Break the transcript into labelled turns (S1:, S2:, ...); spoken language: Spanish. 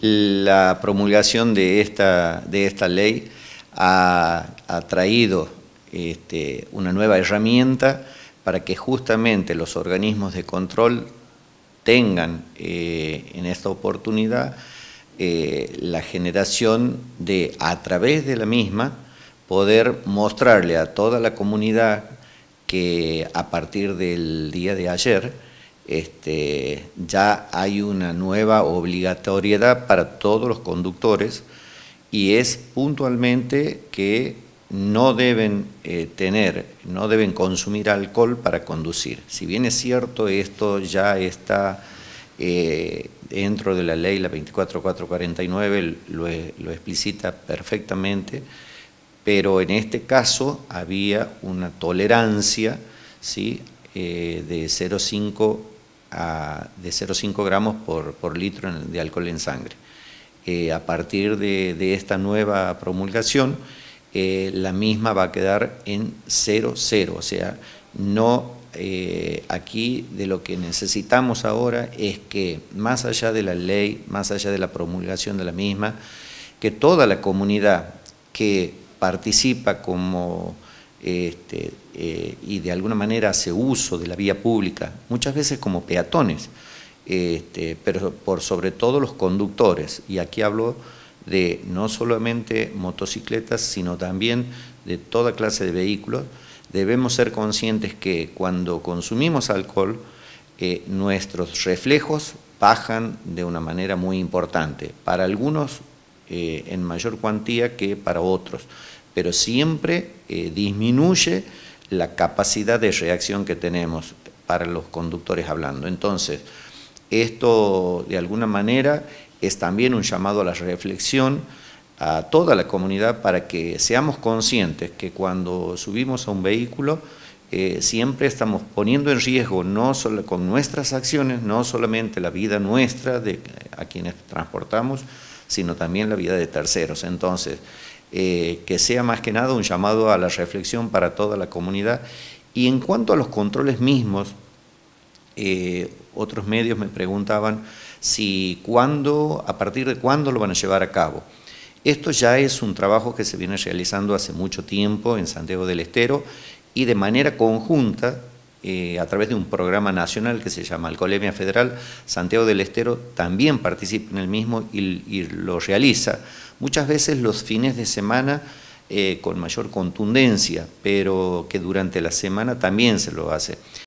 S1: la promulgación de esta, de esta ley ha, traído este, una nueva herramienta para que justamente los organismos de control tengan eh, en esta oportunidad eh, la generación de, a través de la misma, poder mostrarle a toda la comunidad que a partir del día de ayer, este, ya hay una nueva obligatoriedad para todos los conductores y es puntualmente que no deben eh, tener, no deben consumir alcohol para conducir. Si bien es cierto, esto ya está eh, dentro de la ley, la 24449, lo, e, lo explicita perfectamente, pero en este caso había una tolerancia eh, de 0,5 a, de 0,5 gramos por, litro de alcohol en sangre. Eh, a partir de, esta nueva promulgación, eh, la misma va a quedar en 0,0, o sea, no eh, aquí de lo que necesitamos ahora es que más allá de la ley, más allá de la promulgación de la misma, que toda la comunidad que participa como este, eh, y de alguna manera hace uso de la vía pública, muchas veces como peatones, este, pero por sobre todo los conductores. Y aquí hablo de no solamente motocicletas, sino también de toda clase de vehículos. Debemos ser conscientes que cuando consumimos alcohol, eh, nuestros reflejos bajan de una manera muy importante, para algunos eh, en mayor cuantía que para otros pero siempre eh, disminuye la capacidad de reacción que tenemos para los conductores hablando. Entonces, esto de alguna manera es también un llamado a la reflexión a toda la comunidad para que seamos conscientes que cuando subimos a un vehículo eh, siempre estamos poniendo en riesgo no solo con nuestras acciones, no solamente la vida nuestra de a quienes transportamos, sino también la vida de terceros. Entonces, eh, que sea más que nada un llamado a la reflexión para toda la comunidad. Y en cuanto a los controles mismos, eh, otros medios me preguntaban si cuándo, a partir de cuándo lo van a llevar a cabo. Esto ya es un trabajo que se viene realizando hace mucho tiempo en Santiago del Estero y de manera conjunta eh, a través de un programa nacional que se llama Alcoholemia Federal, Santiago del Estero también participa en el mismo y, lo realiza. Muchas veces los fines de semana eh, con mayor contundencia, pero que durante la semana también se lo hace.